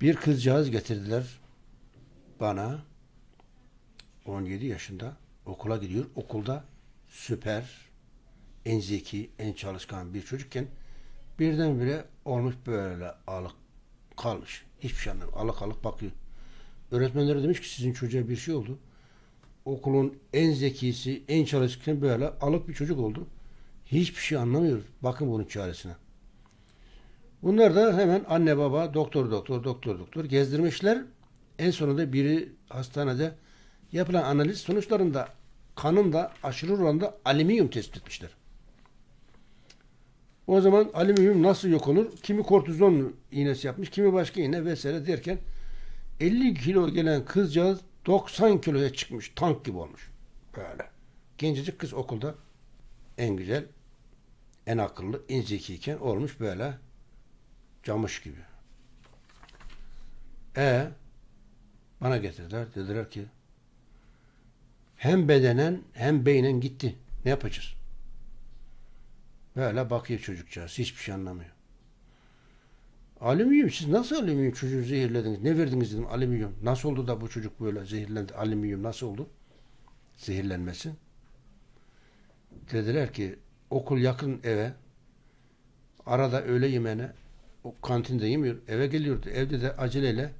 Bir kızcağız getirdiler bana 17 yaşında okula gidiyor. Okulda süper, en zeki, en çalışkan bir çocukken birdenbire olmuş böyle alık kalmış. Hiçbir şey anlamıyor. Alık alık bakıyor. Öğretmenlere demiş ki sizin çocuğa bir şey oldu. Okulun en zekisi, en çalışkan böyle alık bir çocuk oldu. Hiçbir şey anlamıyoruz. Bakın bunun çaresine. Bunlar da hemen anne baba doktor doktor doktor doktor gezdirmişler. En sonunda biri hastanede yapılan analiz sonuçlarında kanında aşırı oranda alüminyum tespit etmişler. O zaman alüminyum nasıl yok olur? Kimi kortizon iğnesi yapmış, kimi başka iğne vesaire derken 50 kilo gelen kızcağız 90 kiloya çıkmış. Tank gibi olmuş. Böyle. Gencecik kız okulda en güzel, en akıllı, en zekiyken olmuş böyle. Camış gibi. E bana getirdiler. Dediler ki hem bedenen hem beynen gitti. Ne yapacağız? Böyle bakıyor çocukcağız. Hiçbir şey anlamıyor. Alüminyum siz nasıl alüminyum çocuğu zehirlediniz? Ne verdiniz dedim alüminyum. Nasıl oldu da bu çocuk böyle zehirlendi? Alüminyum nasıl oldu? Zehirlenmesi. Dediler ki okul yakın eve arada öğle yemeğine o kantinde yemiyor. Eve geliyordu. Evde de aceleyle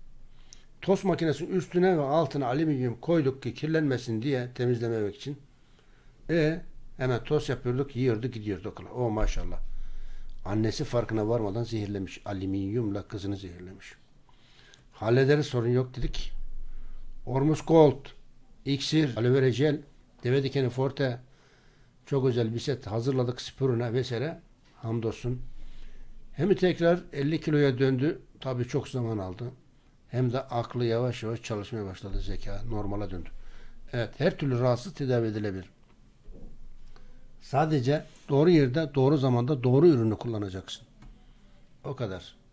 tost makinesinin üstüne ve altına alüminyum koyduk ki kirlenmesin diye temizlememek için. E hemen tost yapıyorduk, yiyorduk, gidiyorduk okula. O oh, maşallah. Annesi farkına varmadan zehirlemiş. Alüminyumla kızını zehirlemiş. Hallederiz sorun yok dedik. Ormus Gold, iksir, aloe vera jel, deve dikeni forte, çok özel bir set hazırladık spiruna vesaire. Hamdolsun hem tekrar 50 kiloya döndü. Tabii çok zaman aldı. Hem de aklı yavaş yavaş çalışmaya başladı zeka. Normala döndü. Evet her türlü rahatsız tedavi edilebilir. Sadece doğru yerde, doğru zamanda doğru ürünü kullanacaksın. O kadar.